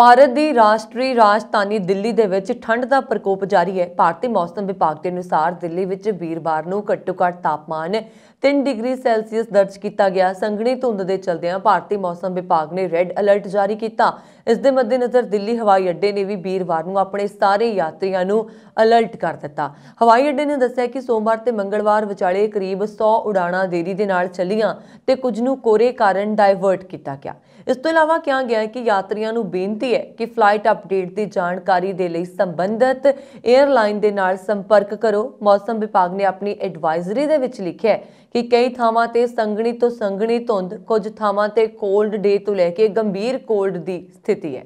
ਭਾਰਤ ਦੀ ਰਾਸ਼ਟਰੀ ਰਾਜਧਾਨੀ ਦਿੱਲੀ ਦੇ ਵਿੱਚ ਠੰਡ ਦਾ ਪ੍ਰਕੋਪ ਜਾਰੀ ਹੈ ਭਾਰਤੀ ਮੌਸਮ ਵਿਭਾਗ ਦੇ ਅਨੁਸਾਰ ਦਿੱਲੀ ਵਿੱਚ ਵੀਰਵਾਰ ਨੂੰ ਘੱਟੋ-ਘੱਟ ਤਾਪਮਾਨ 3 ਡਿਗਰੀ ਸੈਲਸੀਅਸ ਦਰਜ ਕੀਤਾ ਗਿਆ ਸੰਘਣੀ ਧੁੰਦ ਦੇ ਚਲਦਿਆਂ ਭਾਰਤੀ ਮੌਸਮ ਵਿਭਾਗ ਨੇ ਰੈੱਡ ਅਲਰਟ ਜਾਰੀ ਕੀਤਾ ਇਸ ਦੇ ਮੱਦੇਨਜ਼ਰ ਦਿੱਲੀ ਹਵਾਈ ਅੱਡੇ ਨੇ ਵੀ ਵੀਰਵਾਰ ਨੂੰ ਆਪਣੇ ਸਾਰੇ ਯਾਤਰੀਆਂ ਨੂੰ ਅਲਰਟ ਕਰ ਦਿੱਤਾ ਹਵਾਈ ਅੱਡੇ ਨੇ ਦੱਸਿਆ ਕਿ ਸੋਮਵਾਰ ਤੇ ਮੰਗਲਵਾਰ ਵਿਚਾਲੇ ਕਰੀਬ 100 ਉਡਾਣਾਂ ਦੇਰੀ ਦੇ ਨਾਲ ਚੱਲੀਆਂ ਤੇ ਕੁਝ ਨੂੰ ਕੋਰੇ ਕਾਰਨ ਡਾਇਵਰਟ ਕੀਤਾ ਗਿਆ ਇਸ ਤੋਂ ਇਲਾਵਾ ਕਿਹਾ ਗਿਆ ਕਿ ਯਾਤਰੀਆਂ ਨੂੰ ਬੇਨਤੀ ਕੀਤੀ ਹੈ ਕਿ ਫਲਾਈਟ ਅਪਡੇਟ ਦੀ ਜਾਣਕਾਰੀ ਦੇ ਲਈ ਸੰਬੰਧਤ 에ਅਰਲਾਈਨ ਦੇ ਨਾਲ ਸੰਪਰਕ ਕਰੋ ਮੌਸਮ ਵਿਭਾਗ ਨੇ ਆਪਣੀ ਐਡਵਾਈਜ਼ਰੀ ਦੇ ਵਿੱਚ ਲਿਖਿਆ ਹੈ ਕਿ ਕਈ ਥਾਵਾਂ ਤੇ ਸੰਗਣੀ ਤੋਂ ਸੰਗਣੀ ਧੁੰਦ ਕੁਝ ਥਾਵਾਂ ਤੇ ਕੋਲਡ ਡੇ ਤੋਂ ਲੈ ਕੇ ਗੰਭੀਰ ਕੋਲਡ ਦੀ ਸਥਿਤੀ ਹੈ